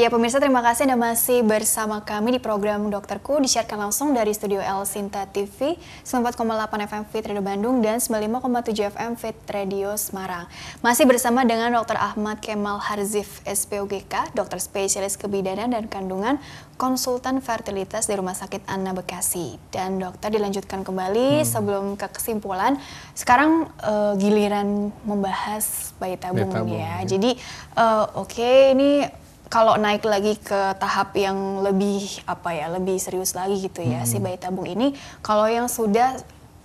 Ya pemirsa terima kasih Anda masih bersama kami di program Dokterku disiarkan langsung dari studio El Sinta TV 94,8 FM Fit Radio Bandung dan 95,7 FM Fit Radio Semarang. Masih bersama dengan Dr. Ahmad Kemal Harzif SPUGK, dokter spesialis kebidanan dan kandungan, konsultan fertilitas di Rumah Sakit Anna Bekasi. Dan dokter dilanjutkan kembali hmm. sebelum ke kesimpulan. Sekarang uh, giliran membahas bayi tabung, bayi tabung ya. ya. Jadi uh, oke okay, ini kalau naik lagi ke tahap yang lebih apa ya lebih serius lagi gitu ya hmm. si bayi tabung ini kalau yang sudah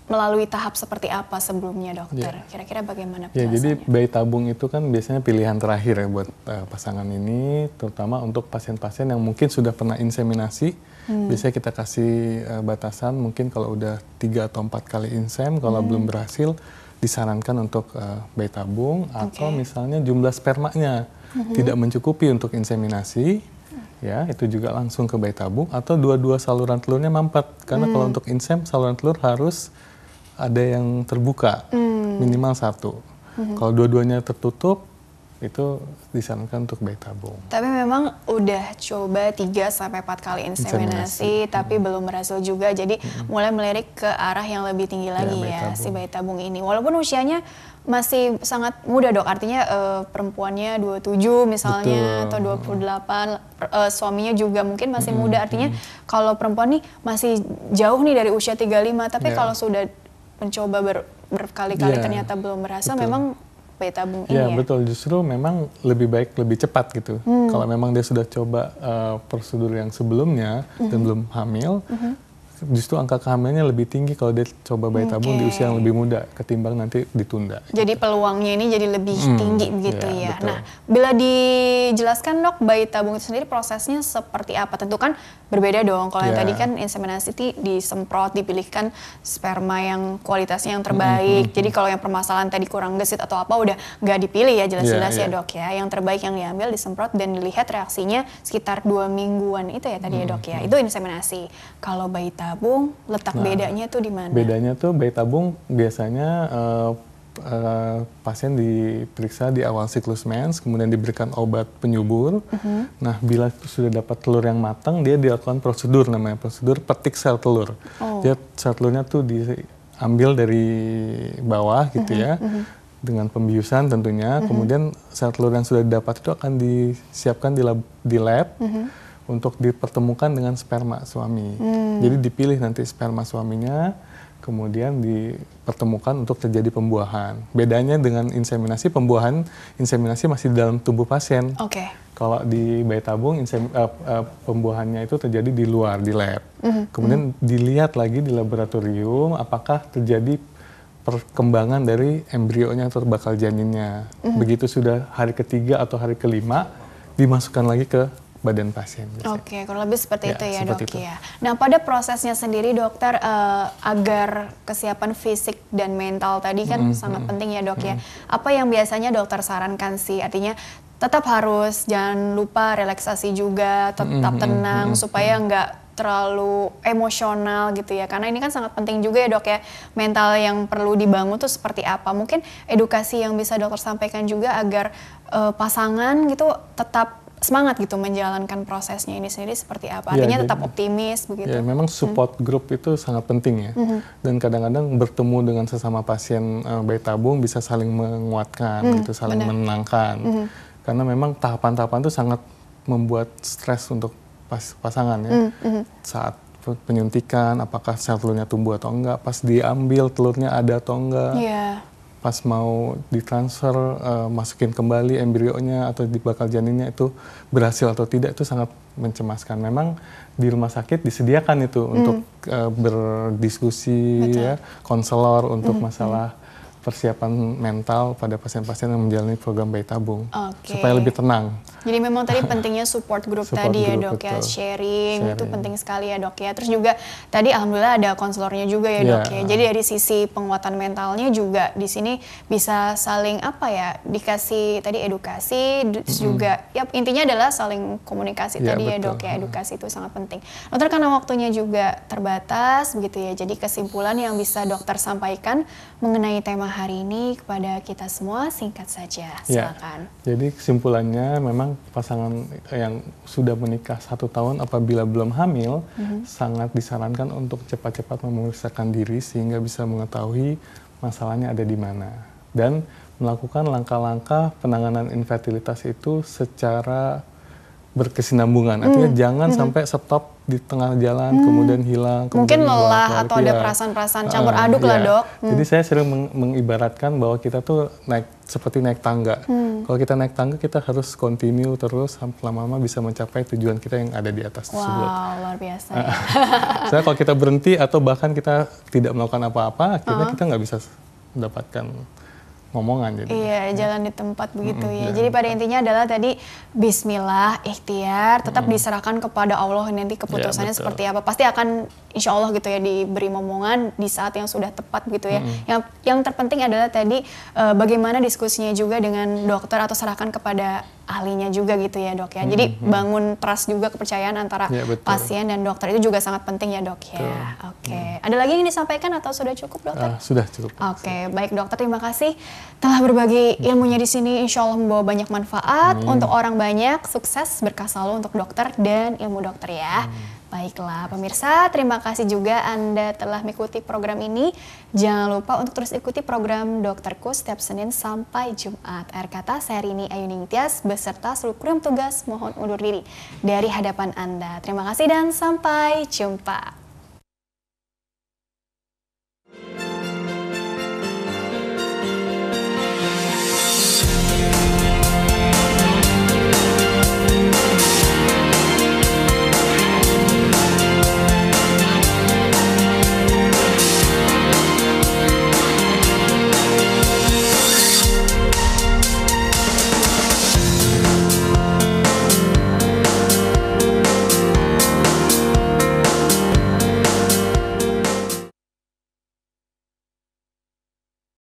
melalui tahap seperti apa sebelumnya dokter? Ya. Kira-kira bagaimana Ya, jadi bayi tabung itu kan biasanya pilihan terakhir ya buat uh, pasangan ini, terutama untuk pasien-pasien yang mungkin sudah pernah inseminasi. Hmm. Biasanya kita kasih uh, batasan mungkin kalau udah tiga atau empat kali insem, kalau hmm. belum berhasil disarankan untuk uh, bayi tabung atau misalnya jumlah spermanya. Mm-hmm. tidak mencukupi untuk inseminasi, ya itu juga langsung ke bayi tabung atau dua-dua saluran telurnya mampet karena hmm. kalau mm. untuk insem saluran telur harus ada yang terbuka hmm. minimal satu hmm. kalau dua-duanya tertutup itu disarankan untuk bayi tabung. Tapi memang udah coba 3 sampai 4 kali inseminasi, inseminasi. tapi hmm. belum berhasil juga. Jadi hmm. mulai melirik ke arah yang lebih tinggi ya, lagi ya si bayi tabung ini. Walaupun usianya masih sangat muda dok artinya uh, perempuannya 27 misalnya Betul. atau 28 hmm. uh, eh, suaminya juga mungkin masih hmm. muda artinya hmm. kalau perempuan nih masih jauh nih dari usia 35 tapi yeah. kalau sudah mencoba ber, berkali-kali yeah. ternyata belum berhasil Betul. memang ya, ya? betul. Justru memang lebih baik lebih cepat gitu. Hmm. Kalau memang dia sudah coba uh, prosedur yang sebelumnya -hmm. dan belum hamil, -hmm justru angka kehamilannya lebih tinggi kalau dia coba bayi tabung okay. di usia yang lebih muda ketimbang nanti ditunda. Jadi gitu. peluangnya ini jadi lebih hmm, tinggi iya, begitu ya. ya. Nah, bila dijelaskan dok bayi tabung itu sendiri prosesnya seperti apa? Tentu kan berbeda dong. Kalau yeah. yang iya. tadi kan inseminasi itu disemprot, dipilihkan sperma yang kualitasnya yang terbaik. Hmm, jadi mm-hmm. kalau yang permasalahan tadi kurang gesit atau apa udah nggak dipilih ya jelas-jelas yeah, ya iya. dok ya. Yang terbaik yang diambil disemprot dan dilihat reaksinya sekitar dua mingguan itu ya tadi ya, hmm, ya dok ya. Hmm. Itu inseminasi. Kalau bayi tabung tabung letak nah, bedanya tuh di mana? Bedanya tuh bayi tabung biasanya uh, Uh, pasien diperiksa di awal siklus mens, kemudian diberikan obat penyubur. Uh-huh. Nah, bila sudah dapat telur yang matang, dia dilakukan prosedur namanya prosedur petik sel telur. Oh. Dia sel telurnya tuh diambil dari bawah gitu uh-huh. ya. Uh-huh. Dengan pembiusan tentunya, uh-huh. kemudian sel telur yang sudah didapat itu akan disiapkan di lab, di lab uh-huh untuk dipertemukan dengan sperma suami. Hmm. Jadi dipilih nanti sperma suaminya, kemudian dipertemukan untuk terjadi pembuahan. Bedanya dengan inseminasi, pembuahan inseminasi masih di dalam tubuh pasien. Oke. Okay. Kalau di bayi tabung, uh, uh, pembuahannya itu terjadi di luar, di lab. -hmm. Kemudian -hmm. dilihat lagi di laboratorium apakah terjadi perkembangan dari embrionya atau bakal janinnya. -hmm. Begitu sudah hari ketiga atau hari kelima, dimasukkan lagi ke badan pasien. Oke, okay, kurang lebih seperti ya, itu ya dok itu. ya. Nah pada prosesnya sendiri dokter uh, agar kesiapan fisik dan mental tadi kan mm -hmm. sangat hmm, penting ya dok mm -hmm. ya. Apa yang biasanya dokter sarankan sih? Artinya tetap harus jangan lupa relaksasi juga, tetap hmm, hmm, tenang mm -hmm. supaya nggak terlalu emosional gitu ya karena ini kan sangat penting juga ya dok ya mental yang perlu dibangun tuh seperti apa mungkin edukasi yang bisa dokter sampaikan juga agar uh, pasangan gitu tetap semangat gitu menjalankan prosesnya ini sendiri seperti apa iya, artinya ya, tetap optimis begitu ya memang hmm. support hmm. group itu sangat penting ya hmm. dan kadang-kadang bertemu dengan sesama pasien uh, eh, bayi tabung bisa saling menguatkan hmm, gitu saling benar. menenangkan hmm. karena memang tahapan-tahapan itu sangat membuat stres untuk pas pasangan ya hmm. hmm. saat penyuntikan apakah sel telurnya tumbuh atau enggak pas diambil telurnya ada atau enggak yeah pas mau ditransfer uh, masukin kembali embrionya atau di bakal janinnya itu berhasil atau tidak itu sangat mencemaskan. Memang di rumah sakit disediakan itu hmm. untuk uh, berdiskusi Betul. ya konselor untuk hmm. hmm. masalah persiapan mental pada pasien-pasien yang menjalani program bayi tabung okay. supaya lebih tenang. Jadi memang tadi pentingnya support group support tadi ya, group, ya dok ya sharing, sharing itu penting sekali ya dok ya. Terus juga tadi alhamdulillah ada konselornya juga ya yeah. dok ya. ya. Jadi dari sisi penguatan mentalnya juga di sini bisa saling apa ya dikasih tadi edukasi mm -hmm. juga ya intinya adalah saling komunikasi yeah, tadi ya, betul. ya dok ya edukasi itu sangat penting. Dokter karena waktunya juga terbatas begitu ya. Jadi kesimpulan yang bisa dokter sampaikan mengenai tema hari ini kepada kita semua singkat saja. Ya, Silakan. Ya, jadi kesimpulannya memang pasangan yang sudah menikah satu tahun apabila belum hamil mm-hmm. sangat disarankan untuk cepat-cepat memeriksakan diri sehingga bisa mengetahui masalahnya ada di mana dan melakukan langkah-langkah penanganan infertilitas itu secara berkesinambungan. Artinya hmm. jangan hmm. sampai stop di tengah jalan hmm. kemudian hilang. Kemudian Mungkin lelah atau ya. ada iya. perasaan-perasaan ah, campur uh, aduk iya. lah dok. Hmm. Jadi saya sering meng mengibaratkan bahwa kita tuh naik seperti naik tangga. Hmm. Kalau kita naik tangga kita harus continue terus sampai lama-lama bisa mencapai tujuan kita yang ada di atas wow, tersebut. Wow luar biasa. saya ah. kalau kita berhenti atau bahkan kita tidak melakukan apa-apa akhirnya uh -huh. kita nggak bisa mendapatkan omongan jadi. Iya, iya, jalan di tempat begitu mm -hmm, ya. Jadi pada intinya adalah tadi bismillah, ikhtiar, tetap mm -hmm. diserahkan kepada Allah nanti keputusannya ya, seperti apa. Pasti akan insya Allah gitu ya diberi momongan di saat yang sudah tepat gitu ya. Mm -hmm. Yang yang terpenting adalah tadi uh, bagaimana diskusinya juga dengan dokter atau serahkan kepada ahlinya juga gitu ya dok ya. Hmm, Jadi hmm. bangun trust juga kepercayaan antara ya, pasien dan dokter itu juga sangat penting ya dok ya. Oke. Hmm. Ada lagi yang disampaikan atau sudah cukup dokter? Uh, sudah cukup. Oke okay. baik dokter terima kasih telah berbagi ilmunya di sini. Insya Allah membawa banyak manfaat hmm. untuk orang banyak. Sukses berkah selalu untuk dokter dan ilmu dokter ya. Hmm. Baiklah, pemirsa, terima kasih juga Anda telah mengikuti program ini. Jangan lupa untuk terus ikuti program Dokterku setiap Senin sampai Jumat. Air kata, saya Rini Ayu Ningtyas beserta seluruh kru tugas mohon undur diri dari hadapan Anda. Terima kasih dan sampai jumpa.